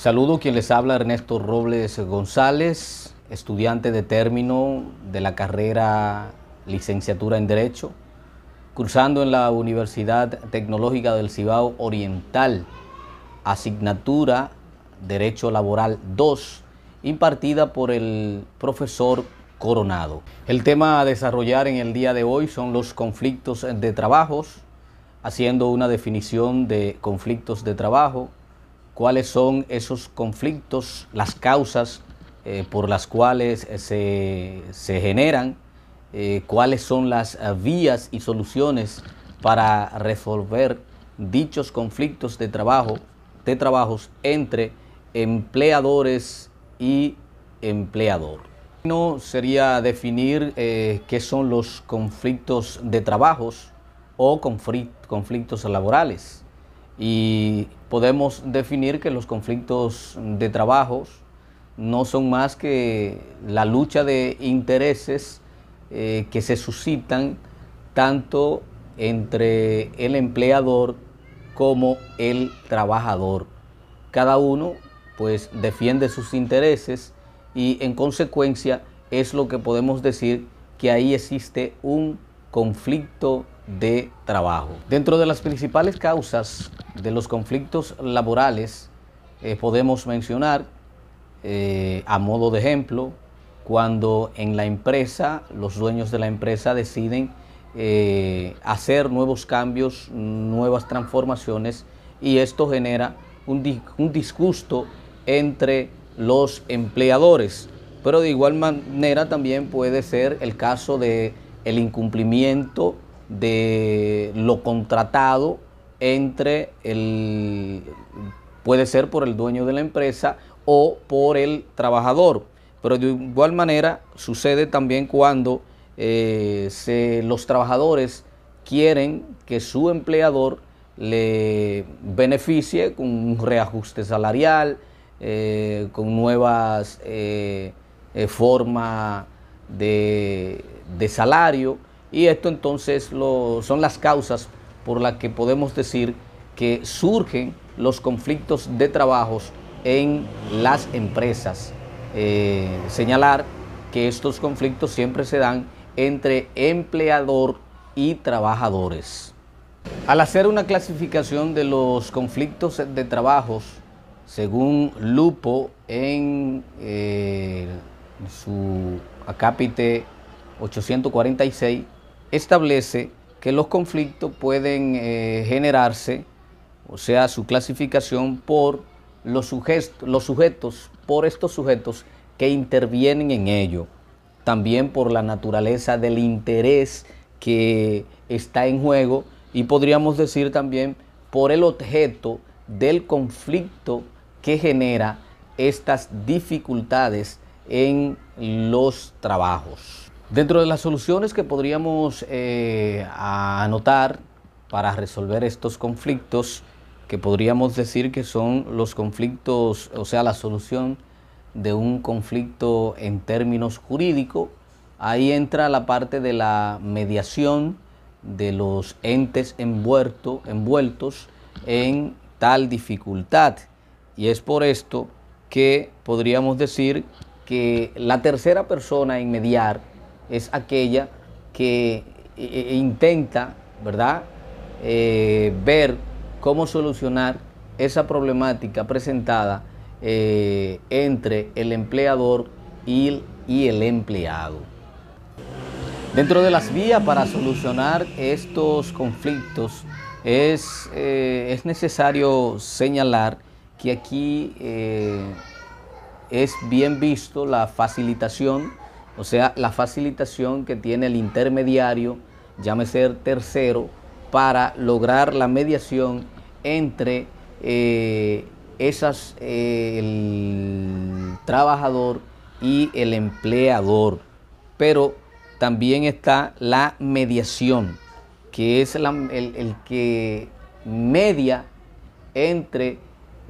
Saludo quien les habla Ernesto Robles González, estudiante de término de la carrera licenciatura en Derecho, cursando en la Universidad Tecnológica del Cibao Oriental, asignatura Derecho Laboral 2, impartida por el profesor Coronado. El tema a desarrollar en el día de hoy son los conflictos de trabajos, haciendo una definición de conflictos de trabajo, cuáles son esos conflictos, las causas eh, por las cuales eh, se, generan, eh, cuáles son las vías y soluciones para resolver dichos conflictos de trabajo, de trabajos entre empleadores y empleador. No sería definir qué son los conflictos de trabajos o conflictos laborales y podemos definir que los conflictos de trabajos no son más que la lucha de intereses eh, que se suscitan tanto entre el empleador como el trabajador. Cada uno pues defiende sus intereses y en consecuencia es lo que podemos decir que ahí existe un conflicto de trabajo. Dentro de las principales causas de los conflictos laborales eh, podemos mencionar, eh, a modo de ejemplo, cuando en la empresa, los dueños de la empresa deciden eh, hacer nuevos cambios, nuevas transformaciones, y esto genera un, disgusto entre los empleadores. Pero de igual manera también puede ser el caso de el incumplimiento de lo contratado entre el, puede ser por el dueño de la empresa o por el trabajador. Pero de igual manera sucede también cuando eh, los trabajadores quieren que su empleador le beneficie con un reajuste salarial, eh, con nuevas eh, formas de, salario. Y esto entonces lo, son las causas por la que podemos decir que surgen los conflictos de trabajos en las empresas. Eh, señalar que estos conflictos siempre se dan entre empleador y trabajadores. Al hacer una clasificación de los conflictos de trabajos, según Lupo en eh, su acápite 846, establece que los conflictos pueden eh, generarse, o sea, su clasificación por los, los sujetos, por estos sujetos que intervienen en ello, también por la naturaleza del interés que está en juego y podríamos decir también por el objeto del conflicto que genera estas dificultades en los trabajos. Dentro de las soluciones que podríamos eh, anotar para resolver estos conflictos, que podríamos decir que son los conflictos, o sea, la solución de un conflicto en términos jurídicos, ahí entra la parte de la mediación de los entes envueltos en tal dificultad. Y es por esto que podríamos decir que la tercera persona en mediar es aquella que eh, eh, e intenta, ¿verdad?, eh, ver cómo solucionar esa problemática presentada entre el empleador y el, empleado. Dentro de las vías para solucionar estos conflictos es, es necesario señalar que aquí es bien visto la facilitación o sea, la facilitación que tiene el intermediario, llámese ser tercero, para lograr la mediación entre eh, esas, eh, el trabajador y el empleador. Pero también está la mediación, que es el, que media entre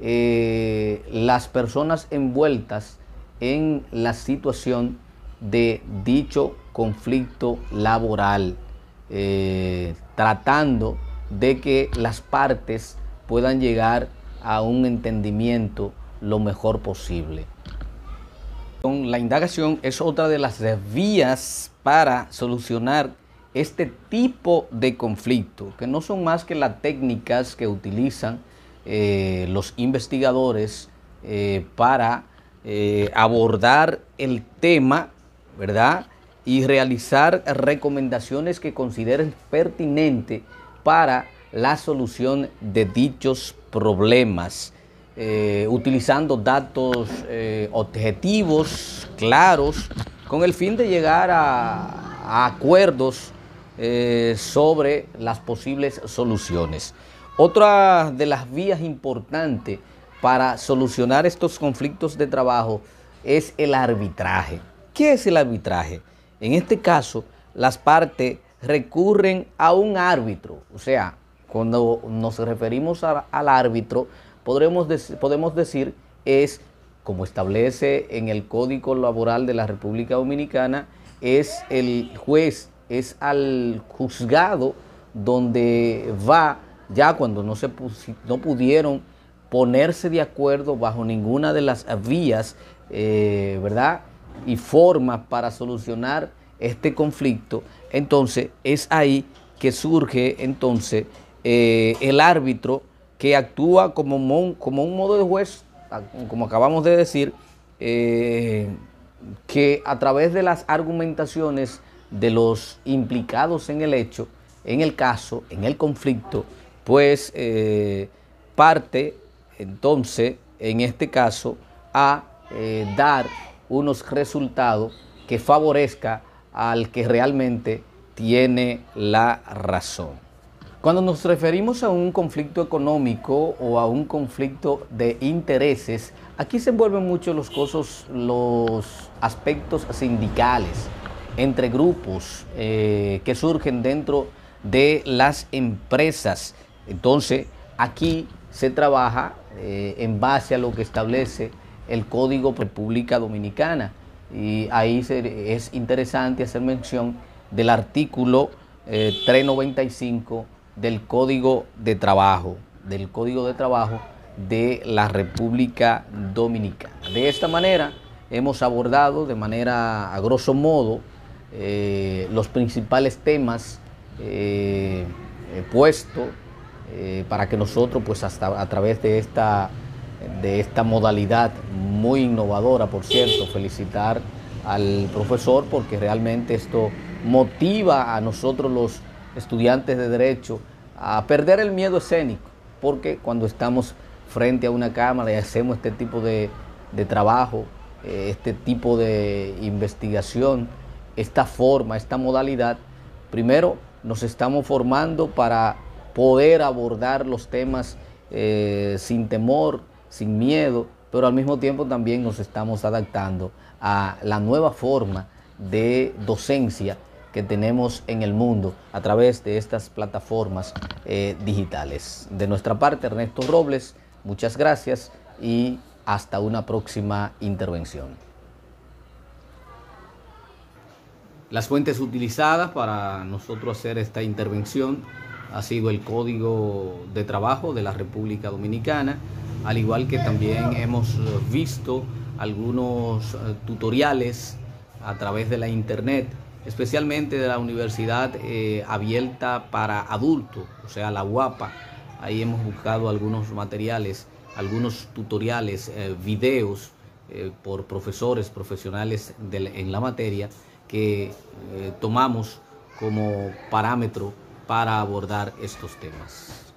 eh, las personas envueltas en la situación de dicho conflicto laboral, eh, tratando de que las partes puedan llegar a un entendimiento lo mejor posible. La indagación es otra de las vías para solucionar este tipo de conflicto, que no son más que las técnicas que utilizan eh, los investigadores eh, para abordar el tema ¿verdad? Y realizar recomendaciones que consideren pertinentes para la solución de dichos problemas, eh, utilizando datos eh, objetivos, claros, con el fin de llegar a, acuerdos eh, sobre las posibles soluciones. Otra de las vías importantes para solucionar estos conflictos de trabajo es el arbitraje es el arbitraje? En este caso, las partes recurren a un árbitro. O sea, cuando nos referimos al árbitro, podremos podemos decir es, como establece en el Código Laboral de la República Dominicana, es el juez, es al juzgado donde va ya cuando no, se no pudieron ponerse de acuerdo bajo ninguna de las vías, eh, ¿verdad? y formas para solucionar este conflicto, entonces es ahí que surge entonces eh, el árbitro que actúa como, como un modo de juez, como acabamos de decir, eh, que a través de las argumentaciones de los implicados en el hecho, en el caso, en el conflicto, pues eh, parte entonces, en este caso, a dar unos resultados que favorezca al que realmente tiene la razón. Cuando nos referimos a un conflicto económico o a un conflicto de intereses, aquí se envuelven mucho los cosas, los aspectos sindicales entre grupos eh, que surgen dentro de las empresas. Entonces, aquí se trabaja eh, en base a lo que establece el Código República Dominicana. Y ahí es interesante hacer mención del artículo 395 eh, del Código de Trabajo, del Código de Trabajo de la República Dominicana. De esta manera hemos abordado de manera a grosso modo eh, los principales temas eh, puestos para que nosotros pues hasta a través de esta de esta modalidad muy innovadora, por cierto. Felicitar al profesor porque realmente esto motiva a nosotros los estudiantes de derecho a perder el miedo escénico, porque cuando estamos frente a una cámara y hacemos este tipo de, trabajo, eh, este tipo de investigación, esta forma, esta modalidad, primero nos estamos formando para poder abordar los temas eh, sin temor, sin miedo, pero al mismo tiempo también nos estamos adaptando a la nueva forma de docencia que tenemos en el mundo a través de estas plataformas eh, digitales. De nuestra parte, Ernesto Robles, muchas gracias y hasta una próxima intervención. Las fuentes utilizadas para nosotros hacer esta intervención ha sido el Código de Trabajo de la República Dominicana, al igual que también hemos eh, visto algunos eh, tutoriales a través de la internet, especialmente de la Universidad eh, Abierta para Adultos, o sea, la UAPA. Ahí hemos buscado algunos materiales, algunos tutoriales, videos por profesores, profesionales en la materia que tomamos como parámetro para abordar estos temas.